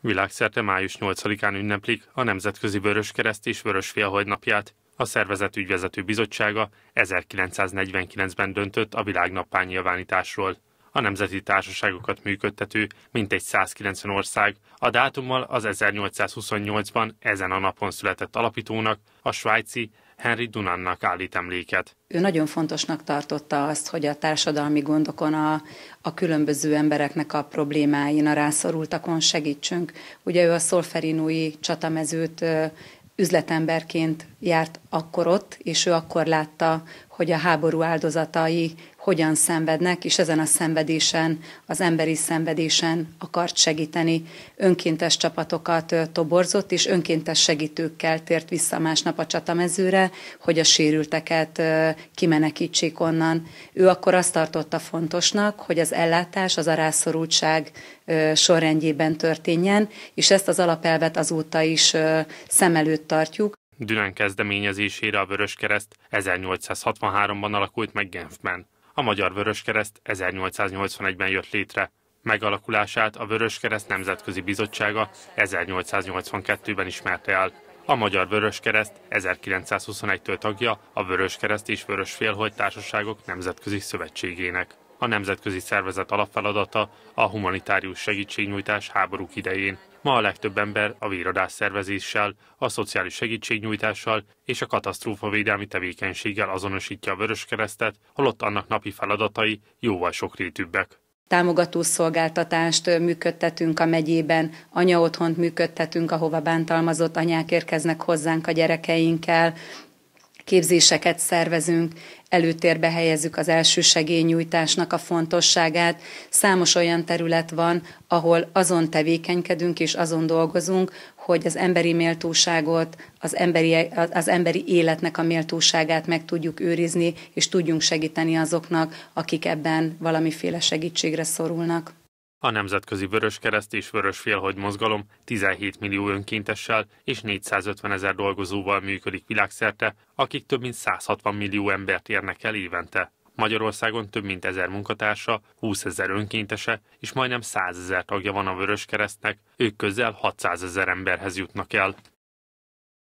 Világszerte május 8-án ünneplik a Nemzetközi vörös kereszt és Vörösfélhold napját. A szervezet ügyvezető bizottsága 1949-ben döntött a világnappán nyilvánításról a nemzeti társaságokat működtető mintegy 190 ország, a dátummal az 1828-ban ezen a napon született alapítónak, a svájci Henry Dunannak állít emléket. Ő nagyon fontosnak tartotta azt, hogy a társadalmi gondokon, a, a különböző embereknek a problémáin, a rászorultakon segítsünk. Ugye ő a szolferinói csatamezőt üzletemberként járt akkor ott, és ő akkor látta, hogy a háború áldozatai hogyan szenvednek, és ezen a szenvedésen, az emberi szenvedésen akart segíteni. Önkéntes csapatokat toborzott, és önkéntes segítőkkel tért vissza másnap a csatamezőre, hogy a sérülteket kimenekítsék onnan. Ő akkor azt tartotta fontosnak, hogy az ellátás, az a rászorultság sorrendjében történjen, és ezt az alapelvet azóta is szem előtt tartjuk. Dünen kezdeményezésére a Vöröskereszt 1863-ban alakult meg Genfben. A Magyar Vöröskereszt 1881-ben jött létre. Megalakulását a Vöröskereszt Nemzetközi Bizottsága 1882-ben ismerte el. A Magyar Vöröskereszt 1921-től tagja a Vöröskereszt és Vörösfélhold Társaságok Nemzetközi Szövetségének. A nemzetközi szervezet alapfeladata a humanitárius segítségnyújtás háborúk idején, Ma a legtöbb ember a víradás szervezéssel, a szociális segítségnyújtással és a katasztrófavédelmi tevékenységgel azonosítja a Vöröskeresztet, holott annak napi feladatai jóval sokrétűbbek támogató szolgáltatást működtetünk a megyében, anyaotthont működtetünk, ahova bántalmazott anyák érkeznek hozzánk a gyerekeinkkel, képzéseket szervezünk, előtérbe helyezzük az első segélynyújtásnak a fontosságát. Számos olyan terület van, ahol azon tevékenykedünk és azon dolgozunk, hogy az emberi méltóságot, az emberi, az emberi életnek a méltóságát meg tudjuk őrizni, és tudjunk segíteni azoknak, akik ebben valamiféle segítségre szorulnak. A Nemzetközi Vöröskereszt és Félhagy mozgalom 17 millió önkéntessel és 450 ezer dolgozóval működik világszerte, akik több mint 160 millió embert érnek el évente. Magyarországon több mint ezer munkatársa, 20 ezer önkéntese és majdnem 100 ezer tagja van a Vöröskeresztnek, ők közel 600 ezer emberhez jutnak el.